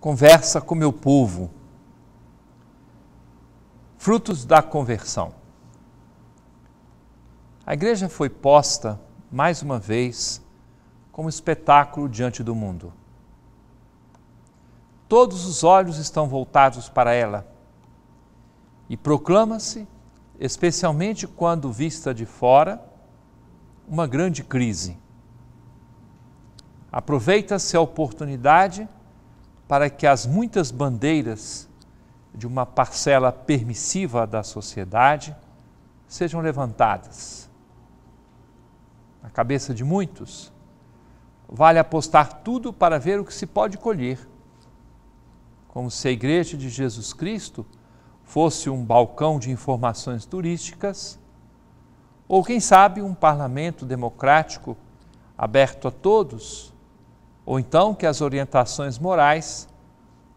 conversa com meu povo. Frutos da conversão. A igreja foi posta, mais uma vez, como espetáculo diante do mundo. Todos os olhos estão voltados para ela e proclama-se, especialmente quando vista de fora, uma grande crise. Aproveita-se a oportunidade para que as muitas bandeiras de uma parcela permissiva da sociedade sejam levantadas. Na cabeça de muitos, vale apostar tudo para ver o que se pode colher, como se a Igreja de Jesus Cristo fosse um balcão de informações turísticas, ou quem sabe um parlamento democrático aberto a todos ou então que as orientações morais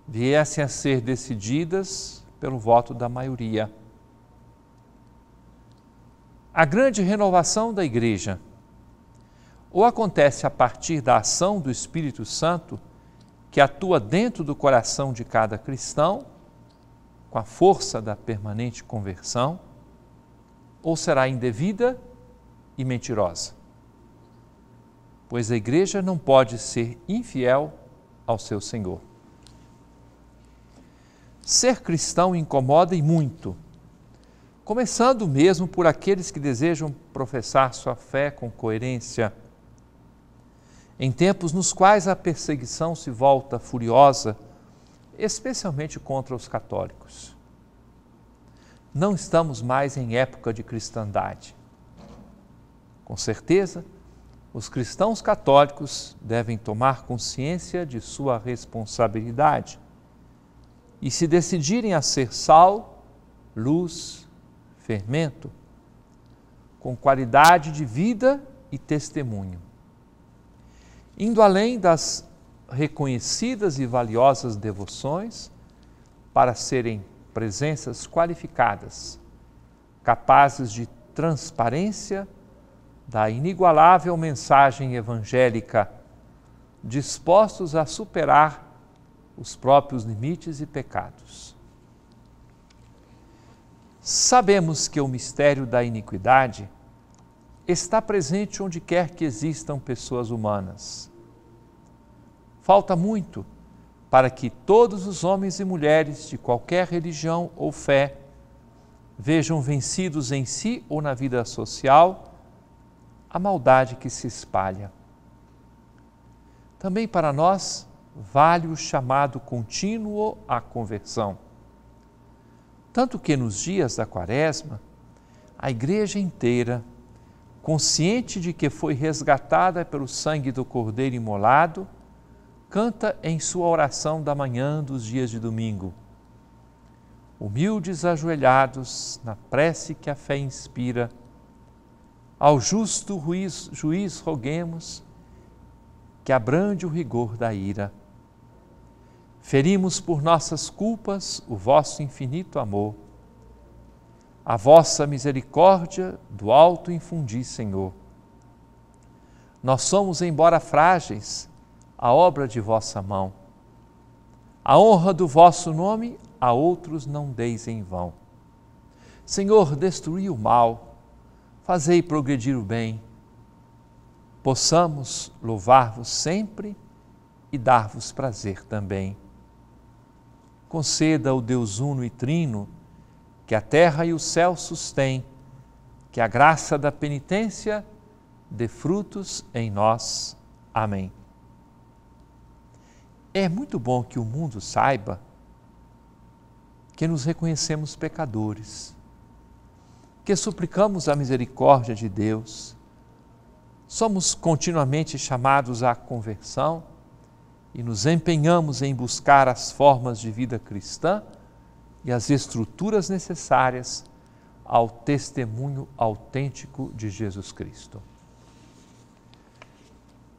viessem a ser decididas pelo voto da maioria. A grande renovação da Igreja ou acontece a partir da ação do Espírito Santo, que atua dentro do coração de cada cristão, com a força da permanente conversão, ou será indevida e mentirosa pois a igreja não pode ser infiel ao seu Senhor. Ser cristão incomoda e muito, começando mesmo por aqueles que desejam professar sua fé com coerência. Em tempos nos quais a perseguição se volta furiosa, especialmente contra os católicos. Não estamos mais em época de cristandade. Com certeza, os cristãos católicos devem tomar consciência de sua responsabilidade e se decidirem a ser sal, luz, fermento, com qualidade de vida e testemunho. Indo além das reconhecidas e valiosas devoções, para serem presenças qualificadas, capazes de transparência e da inigualável mensagem evangélica, dispostos a superar os próprios limites e pecados. Sabemos que o mistério da iniquidade está presente onde quer que existam pessoas humanas. Falta muito para que todos os homens e mulheres de qualquer religião ou fé vejam vencidos em si ou na vida social a maldade que se espalha. Também para nós vale o chamado contínuo à conversão. Tanto que nos dias da Quaresma, a igreja inteira, consciente de que foi resgatada pelo sangue do Cordeiro imolado, canta em sua oração da manhã dos dias de domingo. Humildes ajoelhados na prece que a fé inspira, ao justo juiz, juiz roguemos que abrande o rigor da ira. Ferimos por nossas culpas o vosso infinito amor. A vossa misericórdia do alto infundi, Senhor. Nós somos, embora frágeis, a obra de vossa mão. A honra do vosso nome a outros não deis em vão. Senhor, destruí o mal fazei progredir o bem, possamos louvar-vos sempre e dar-vos prazer também. Conceda ao Deus Uno e Trino, que a terra e o céu sustém, que a graça da penitência dê frutos em nós. Amém. É muito bom que o mundo saiba que nos reconhecemos pecadores que suplicamos a misericórdia de Deus. Somos continuamente chamados à conversão e nos empenhamos em buscar as formas de vida cristã e as estruturas necessárias ao testemunho autêntico de Jesus Cristo.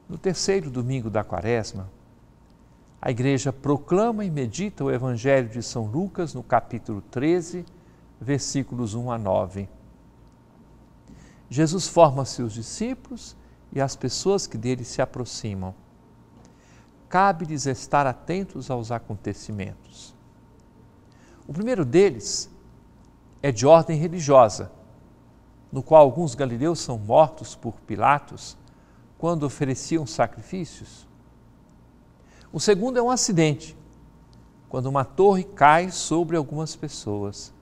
No terceiro domingo da Quaresma, a Igreja proclama e medita o Evangelho de São Lucas no capítulo 13, versículos 1 a 9. Jesus forma seus discípulos e as pessoas que dele se aproximam. Cabe-lhes estar atentos aos acontecimentos. O primeiro deles é de ordem religiosa, no qual alguns galileus são mortos por Pilatos quando ofereciam sacrifícios. O segundo é um acidente, quando uma torre cai sobre algumas pessoas.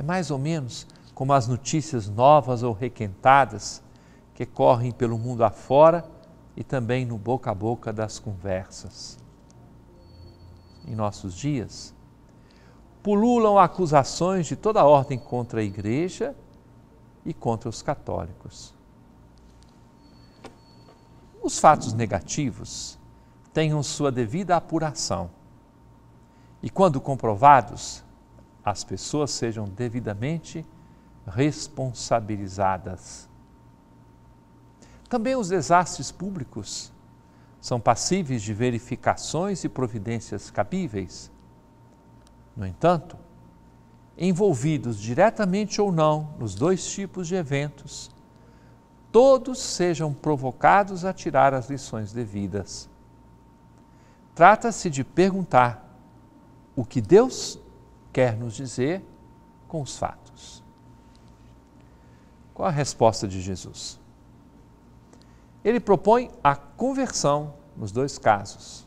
É mais ou menos como as notícias novas ou requentadas que correm pelo mundo afora e também no boca a boca das conversas. Em nossos dias, pululam acusações de toda ordem contra a igreja e contra os católicos. Os fatos negativos tenham sua devida apuração e, quando comprovados, as pessoas sejam devidamente responsabilizadas. Também os desastres públicos são passíveis de verificações e providências cabíveis. No entanto, envolvidos diretamente ou não nos dois tipos de eventos, todos sejam provocados a tirar as lições devidas. Trata-se de perguntar o que Deus quer nos dizer com os fatos. Qual a resposta de Jesus? Ele propõe a conversão nos dois casos.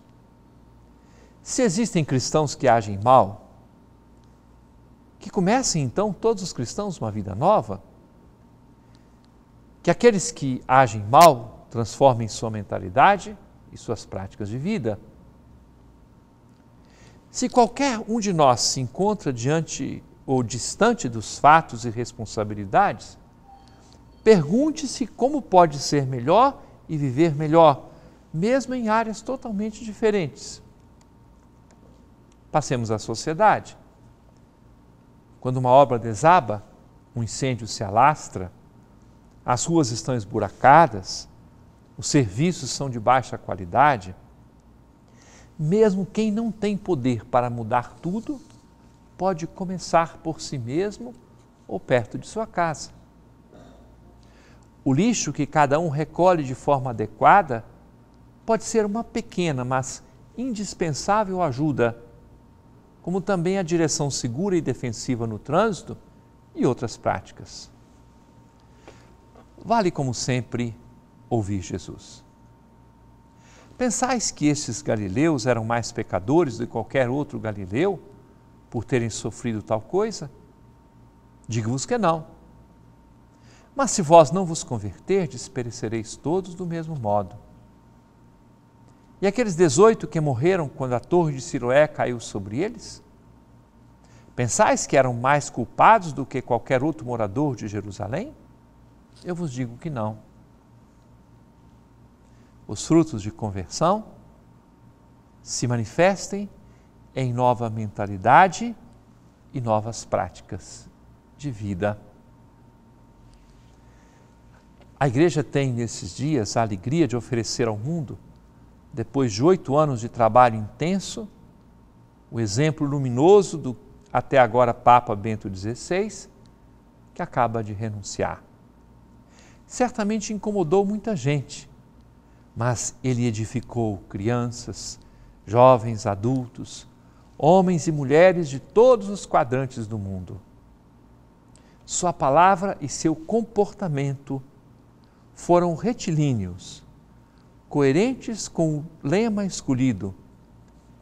Se existem cristãos que agem mal, que comecem então todos os cristãos uma vida nova, que aqueles que agem mal transformem sua mentalidade e suas práticas de vida. Se qualquer um de nós se encontra diante ou distante dos fatos e responsabilidades, pergunte-se como pode ser melhor e viver melhor, mesmo em áreas totalmente diferentes. Passemos à sociedade. Quando uma obra desaba, um incêndio se alastra, as ruas estão esburacadas, os serviços são de baixa qualidade, mesmo quem não tem poder para mudar tudo, pode começar por si mesmo ou perto de sua casa. O lixo que cada um recolhe de forma adequada pode ser uma pequena, mas indispensável ajuda, como também a direção segura e defensiva no trânsito e outras práticas. Vale, como sempre, ouvir Jesus. Pensais que estes galileus eram mais pecadores do que qualquer outro galileu por terem sofrido tal coisa? Digo-vos que não. Mas se vós não vos converterdes, perecereis todos do mesmo modo. E aqueles dezoito que morreram quando a torre de Siloé caiu sobre eles? Pensais que eram mais culpados do que qualquer outro morador de Jerusalém? Eu vos digo que não os frutos de conversão se manifestem em nova mentalidade e novas práticas de vida. A igreja tem nesses dias a alegria de oferecer ao mundo, depois de oito anos de trabalho intenso, o exemplo luminoso do até agora Papa Bento XVI, que acaba de renunciar. Certamente incomodou muita gente mas ele edificou crianças, jovens, adultos, homens e mulheres de todos os quadrantes do mundo. Sua palavra e seu comportamento foram retilíneos, coerentes com o lema escolhido,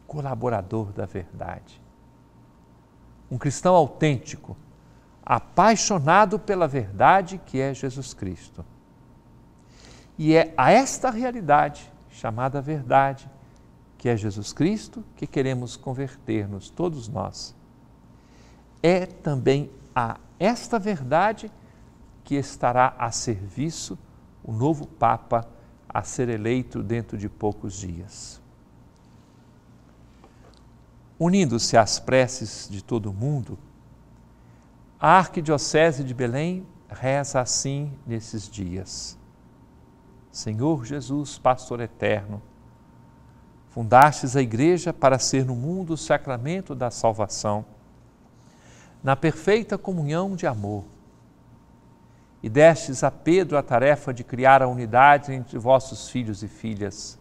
colaborador da verdade. Um cristão autêntico, apaixonado pela verdade que é Jesus Cristo e é a esta realidade, chamada verdade, que é Jesus Cristo, que queremos converter-nos todos nós. É também a esta verdade que estará a serviço o novo Papa a ser eleito dentro de poucos dias. Unindo-se às preces de todo o mundo, a Arquidiocese de Belém reza assim nesses dias. Senhor Jesus, pastor eterno, fundastes a igreja para ser no mundo o sacramento da salvação, na perfeita comunhão de amor. E destes a Pedro a tarefa de criar a unidade entre vossos filhos e filhas.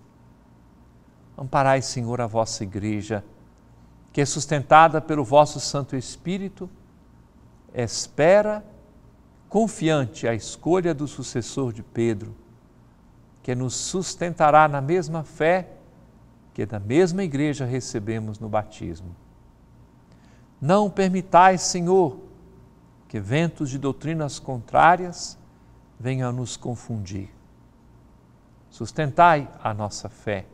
Amparai, Senhor, a vossa igreja, que é sustentada pelo vosso Santo Espírito, espera confiante a escolha do sucessor de Pedro que nos sustentará na mesma fé que da mesma igreja recebemos no batismo. Não permitais, Senhor, que ventos de doutrinas contrárias venham a nos confundir. Sustentai a nossa fé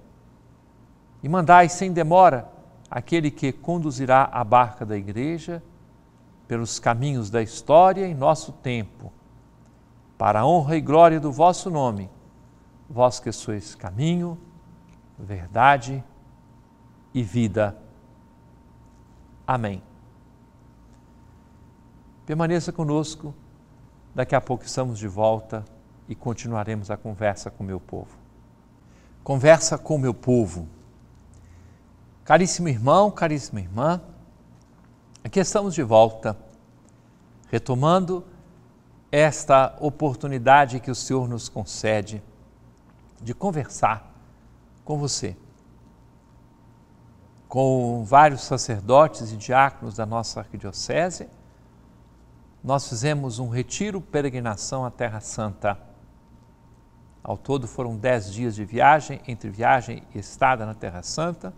e mandai sem demora aquele que conduzirá a barca da igreja pelos caminhos da história em nosso tempo, para a honra e glória do vosso nome vós que sois caminho, verdade e vida. Amém. Permaneça conosco, daqui a pouco estamos de volta e continuaremos a conversa com o meu povo. Conversa com o meu povo. Caríssimo irmão, caríssima irmã, aqui estamos de volta, retomando esta oportunidade que o Senhor nos concede de conversar com você, com vários sacerdotes e diáconos da nossa arquidiocese. Nós fizemos um retiro peregrinação à Terra Santa. Ao todo foram dez dias de viagem, entre viagem e estada na Terra Santa.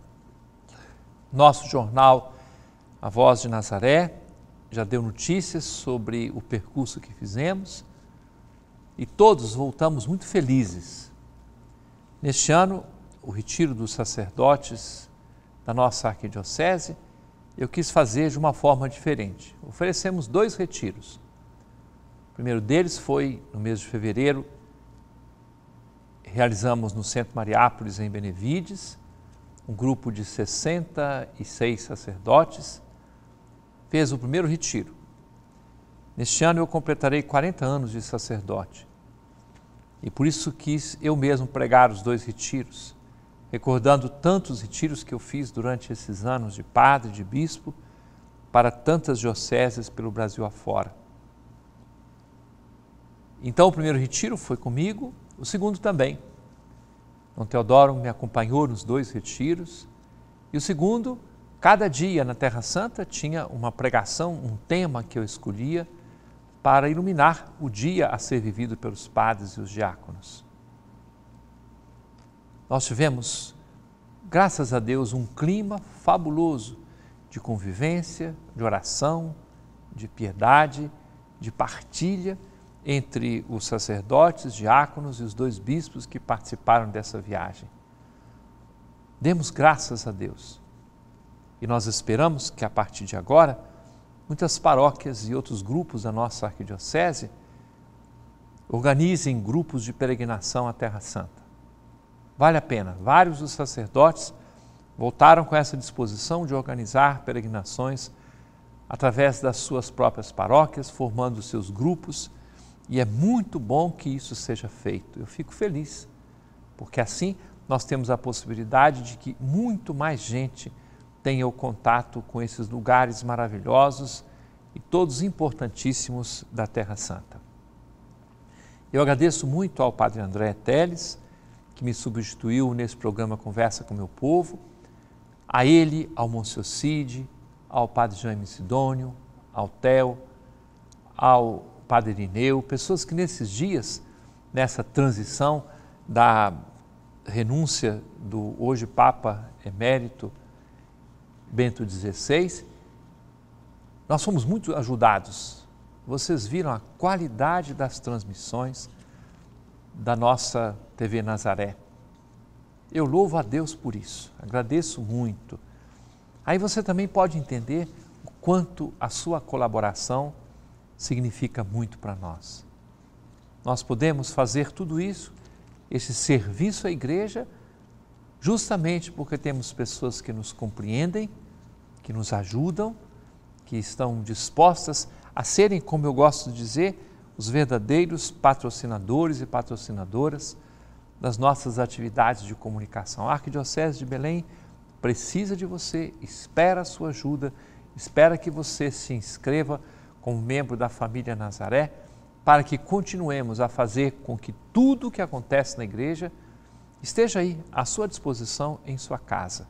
Nosso jornal A Voz de Nazaré já deu notícias sobre o percurso que fizemos e todos voltamos muito felizes Neste ano, o retiro dos sacerdotes da nossa arquidiocese, eu quis fazer de uma forma diferente. Oferecemos dois retiros. O primeiro deles foi no mês de fevereiro, realizamos no Centro Mariápolis, em Benevides, um grupo de 66 sacerdotes fez o primeiro retiro. Neste ano eu completarei 40 anos de sacerdote e por isso quis eu mesmo pregar os dois retiros, recordando tantos retiros que eu fiz durante esses anos de padre, de bispo, para tantas dioceses pelo Brasil afora. Então o primeiro retiro foi comigo, o segundo também. Dom Teodoro me acompanhou nos dois retiros. E o segundo, cada dia na Terra Santa tinha uma pregação, um tema que eu escolhia para iluminar o dia a ser vivido pelos padres e os diáconos. Nós tivemos, graças a Deus, um clima fabuloso de convivência, de oração, de piedade, de partilha entre os sacerdotes, diáconos e os dois bispos que participaram dessa viagem. Demos graças a Deus. E nós esperamos que a partir de agora muitas paróquias e outros grupos da nossa arquidiocese organizem grupos de peregrinação à Terra Santa. Vale a pena. Vários dos sacerdotes voltaram com essa disposição de organizar peregrinações através das suas próprias paróquias, formando seus grupos, e é muito bom que isso seja feito. Eu fico feliz, porque assim nós temos a possibilidade de que muito mais gente tenha o contato com esses lugares maravilhosos e todos importantíssimos da Terra Santa. Eu agradeço muito ao Padre André Teles, que me substituiu nesse programa Conversa com Meu Povo, a ele, ao Monsenhor Cid, ao Padre Jaime Sidônio, ao Theo, ao Padre Irineu, pessoas que nesses dias, nessa transição da renúncia do hoje Papa Emérito Bento XVI, nós fomos muito ajudados. Vocês viram a qualidade das transmissões da nossa TV Nazaré. Eu louvo a Deus por isso, agradeço muito. Aí você também pode entender o quanto a sua colaboração significa muito para nós. Nós podemos fazer tudo isso, esse serviço à igreja, justamente porque temos pessoas que nos compreendem, que nos ajudam, que estão dispostas a serem, como eu gosto de dizer, os verdadeiros patrocinadores e patrocinadoras das nossas atividades de comunicação. A Arquidiocese de Belém precisa de você, espera a sua ajuda, espera que você se inscreva como membro da família Nazaré, para que continuemos a fazer com que tudo o que acontece na igreja esteja aí à sua disposição em sua casa.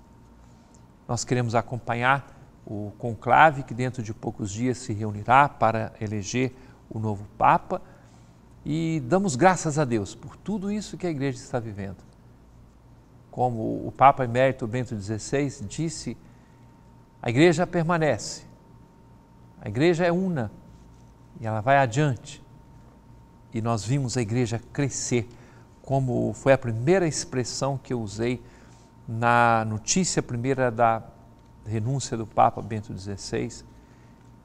Nós queremos acompanhar o conclave que dentro de poucos dias se reunirá para eleger o novo Papa e damos graças a Deus por tudo isso que a igreja está vivendo. Como o Papa Emérito Bento XVI disse, a igreja permanece, a igreja é una e ela vai adiante. E nós vimos a igreja crescer como foi a primeira expressão que eu usei na notícia primeira da renúncia do Papa Bento XVI.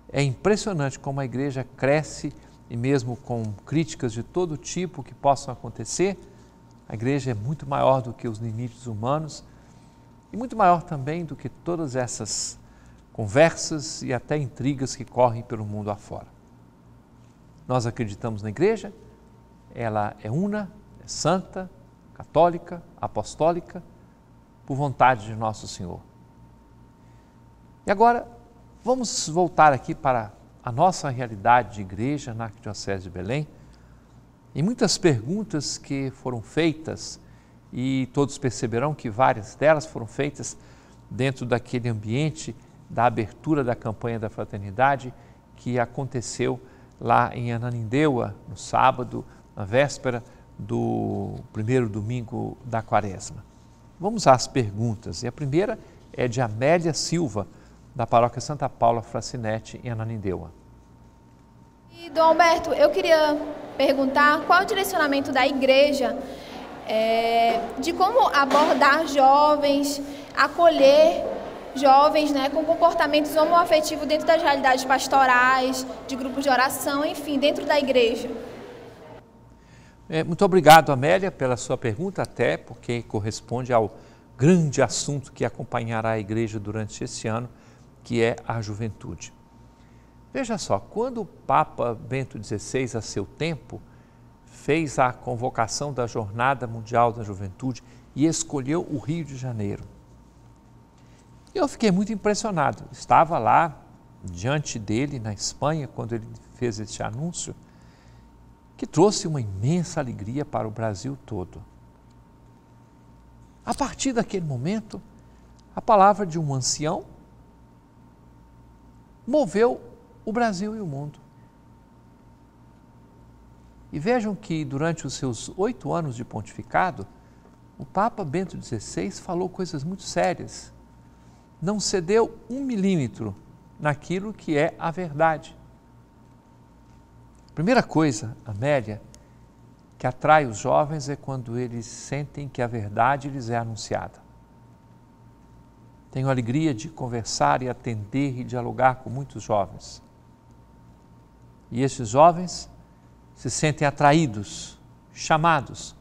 É impressionante como a igreja cresce e, mesmo com críticas de todo tipo que possam acontecer, a igreja é muito maior do que os limites humanos e muito maior também do que todas essas conversas e até intrigas que correm pelo mundo afora. Nós acreditamos na igreja, ela é una, é santa, católica, apostólica, por vontade de Nosso Senhor. E agora, vamos voltar aqui para a nossa realidade de igreja na Arquidiocese de Belém e muitas perguntas que foram feitas e todos perceberão que várias delas foram feitas dentro daquele ambiente da abertura da campanha da fraternidade que aconteceu lá em Ananindeua, no sábado, na véspera do primeiro domingo da quaresma. Vamos às perguntas. E a primeira é de Amélia Silva, da paróquia Santa Paula Fracinete, em Ananindeua. E, Dom Alberto, eu queria perguntar qual o direcionamento da igreja é, de como abordar jovens, acolher jovens né, com comportamentos homoafetivos dentro das realidades pastorais, de grupos de oração, enfim, dentro da igreja. É, muito obrigado, Amélia, pela sua pergunta, até porque corresponde ao grande assunto que acompanhará a igreja durante este ano, que é a juventude. Veja só, quando o Papa Bento XVI, a seu tempo, fez a convocação da Jornada Mundial da Juventude e escolheu o Rio de Janeiro, eu fiquei muito impressionado. Estava lá diante dele, na Espanha, quando ele fez este anúncio que trouxe uma imensa alegria para o Brasil todo. A partir daquele momento, a palavra de um ancião moveu o Brasil e o mundo. E vejam que durante os seus oito anos de pontificado, o Papa Bento XVI falou coisas muito sérias. Não cedeu um milímetro naquilo que é a verdade. Primeira coisa, Amélia, que atrai os jovens é quando eles sentem que a verdade lhes é anunciada. Tenho alegria de conversar e atender e dialogar com muitos jovens. E esses jovens se sentem atraídos, chamados,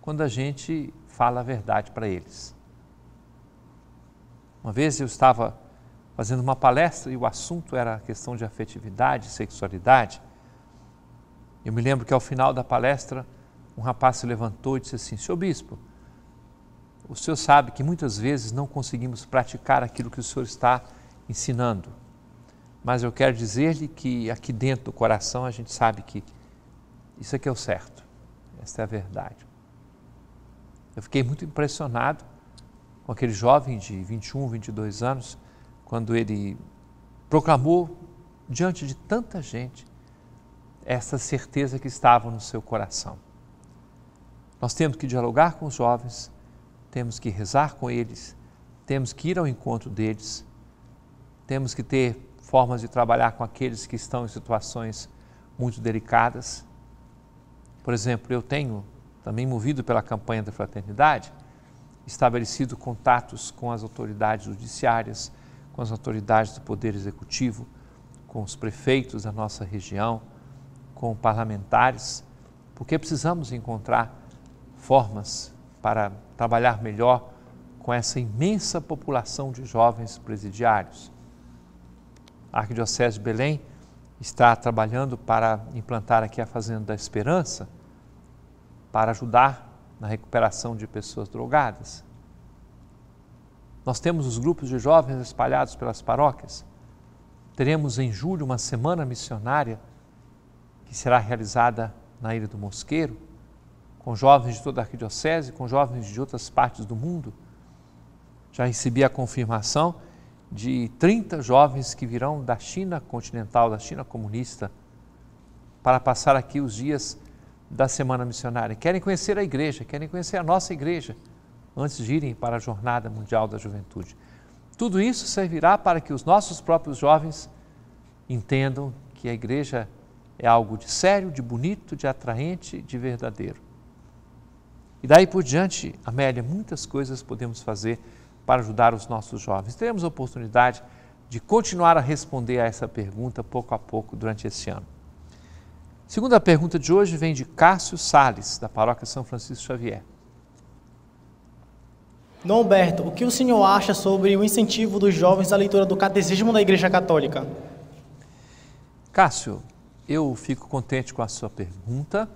quando a gente fala a verdade para eles. Uma vez eu estava fazendo uma palestra e o assunto era a questão de afetividade, sexualidade, eu me lembro que ao final da palestra, um rapaz se levantou e disse assim: Senhor bispo, o senhor sabe que muitas vezes não conseguimos praticar aquilo que o senhor está ensinando, mas eu quero dizer-lhe que aqui dentro do coração a gente sabe que isso aqui é o certo, essa é a verdade. Eu fiquei muito impressionado com aquele jovem de 21, 22 anos, quando ele proclamou diante de tanta gente essa certeza que estava no seu coração. Nós temos que dialogar com os jovens, temos que rezar com eles, temos que ir ao encontro deles, temos que ter formas de trabalhar com aqueles que estão em situações muito delicadas. Por exemplo, eu tenho, também movido pela campanha da fraternidade, estabelecido contatos com as autoridades judiciárias, com as autoridades do Poder Executivo, com os prefeitos da nossa região com parlamentares, porque precisamos encontrar formas para trabalhar melhor com essa imensa população de jovens presidiários. A Arquidiocese de Belém está trabalhando para implantar aqui a Fazenda da Esperança para ajudar na recuperação de pessoas drogadas. Nós temos os grupos de jovens espalhados pelas paróquias. Teremos em julho uma semana missionária será realizada na Ilha do Mosqueiro, com jovens de toda a arquidiocese, com jovens de outras partes do mundo. Já recebi a confirmação de 30 jovens que virão da China continental, da China comunista, para passar aqui os dias da Semana Missionária. Querem conhecer a igreja, querem conhecer a nossa igreja, antes de irem para a Jornada Mundial da Juventude. Tudo isso servirá para que os nossos próprios jovens entendam que a igreja é algo de sério, de bonito, de atraente, de verdadeiro. E daí por diante, Amélia, muitas coisas podemos fazer para ajudar os nossos jovens. Teremos a oportunidade de continuar a responder a essa pergunta pouco a pouco durante este ano. Segunda pergunta de hoje vem de Cássio Sales, da Paróquia São Francisco Xavier. Dom Humberto, o que o senhor acha sobre o incentivo dos jovens à leitura do Catecismo da Igreja Católica? Cássio, eu fico contente com a sua pergunta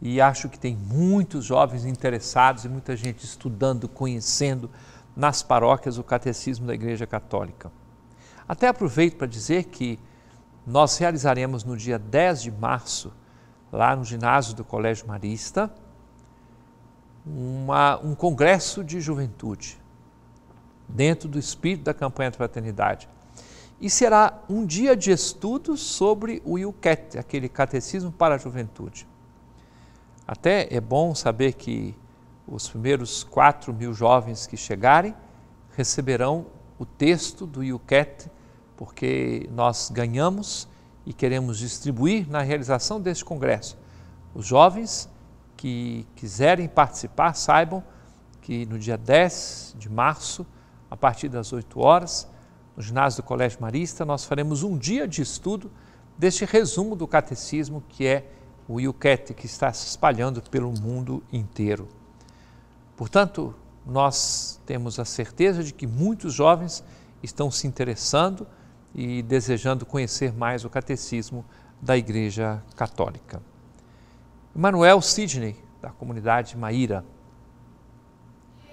e acho que tem muitos jovens interessados e muita gente estudando, conhecendo nas paróquias o Catecismo da Igreja Católica. Até aproveito para dizer que nós realizaremos no dia 10 de março, lá no ginásio do Colégio Marista, uma, um congresso de juventude, dentro do espírito da campanha de fraternidade e será um dia de estudo sobre o Yuket, aquele catecismo para a juventude. Até é bom saber que os primeiros 4 mil jovens que chegarem receberão o texto do Yuket, porque nós ganhamos e queremos distribuir na realização deste congresso. Os jovens que quiserem participar saibam que no dia 10 de março, a partir das 8 horas, no ginásio do Colégio Marista, nós faremos um dia de estudo deste resumo do catecismo que é o Yucat, que está se espalhando pelo mundo inteiro. Portanto, nós temos a certeza de que muitos jovens estão se interessando e desejando conhecer mais o catecismo da Igreja Católica. Manuel Sidney, da comunidade Maíra.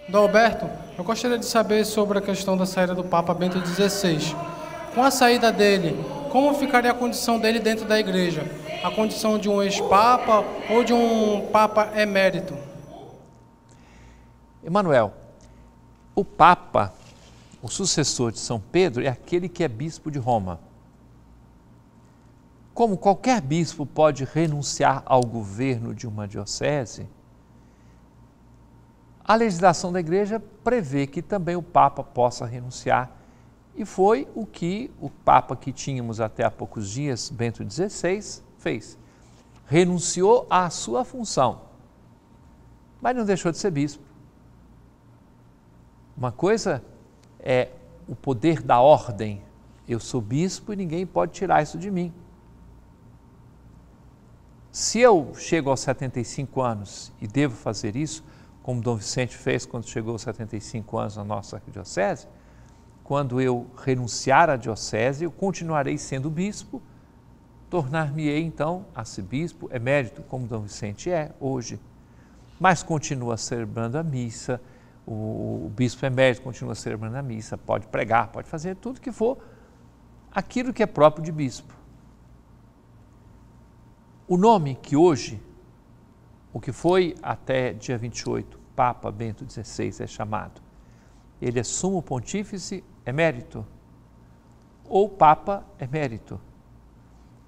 Dalberto, eu gostaria de saber sobre a questão da saída do Papa Bento XVI. Com a saída dele, como ficaria a condição dele dentro da igreja? A condição de um ex-papa ou de um papa emérito? Emanuel, o papa, o sucessor de São Pedro, é aquele que é bispo de Roma. Como qualquer bispo pode renunciar ao governo de uma diocese, a legislação da igreja prevê que também o Papa possa renunciar, e foi o que o Papa que tínhamos até há poucos dias, Bento XVI, fez. Renunciou à sua função, mas não deixou de ser bispo. Uma coisa é o poder da ordem. Eu sou bispo e ninguém pode tirar isso de mim. Se eu chego aos 75 anos e devo fazer isso, como Dom Vicente fez quando chegou aos 75 anos na nossa arquidiocese, quando eu renunciar à diocese, eu continuarei sendo bispo, tornar-me-ei então arcebispo emérito, como Dom Vicente é hoje. Mas continua celebrando a missa, o, o bispo emérito continua celebrando a missa, pode pregar, pode fazer tudo que for, aquilo que é próprio de bispo. O nome que hoje o que foi até dia 28, Papa Bento XVI é chamado. Ele é sumo pontífice emérito é ou Papa emérito, é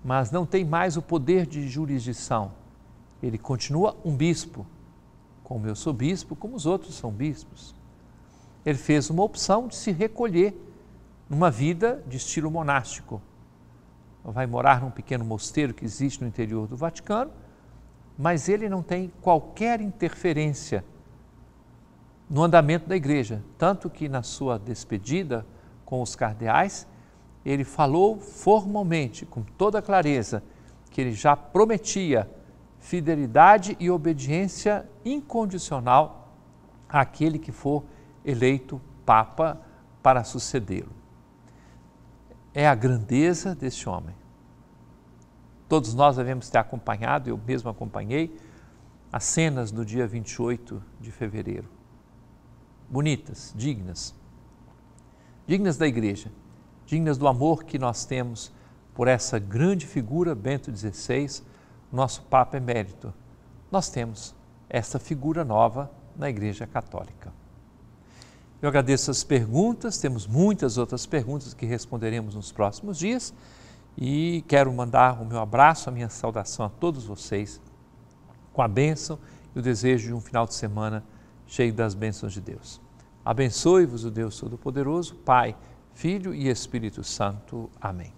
mas não tem mais o poder de jurisdição. Ele continua um bispo, como eu sou bispo, como os outros são bispos. Ele fez uma opção de se recolher numa vida de estilo monástico. Vai morar num pequeno mosteiro que existe no interior do Vaticano mas ele não tem qualquer interferência no andamento da igreja. Tanto que na sua despedida com os cardeais, ele falou formalmente, com toda clareza, que ele já prometia fidelidade e obediência incondicional àquele que for eleito Papa para sucedê-lo. É a grandeza deste homem. Todos nós devemos ter acompanhado, eu mesmo acompanhei, as cenas do dia 28 de fevereiro. Bonitas, dignas. Dignas da igreja, dignas do amor que nós temos por essa grande figura, Bento XVI, nosso Papa emérito. Nós temos essa figura nova na Igreja Católica. Eu agradeço as perguntas, temos muitas outras perguntas que responderemos nos próximos dias. E quero mandar o meu abraço, a minha saudação a todos vocês, com a bênção e o desejo de um final de semana cheio das bênçãos de Deus. Abençoe-vos o Deus Todo-Poderoso, Pai, Filho e Espírito Santo. Amém.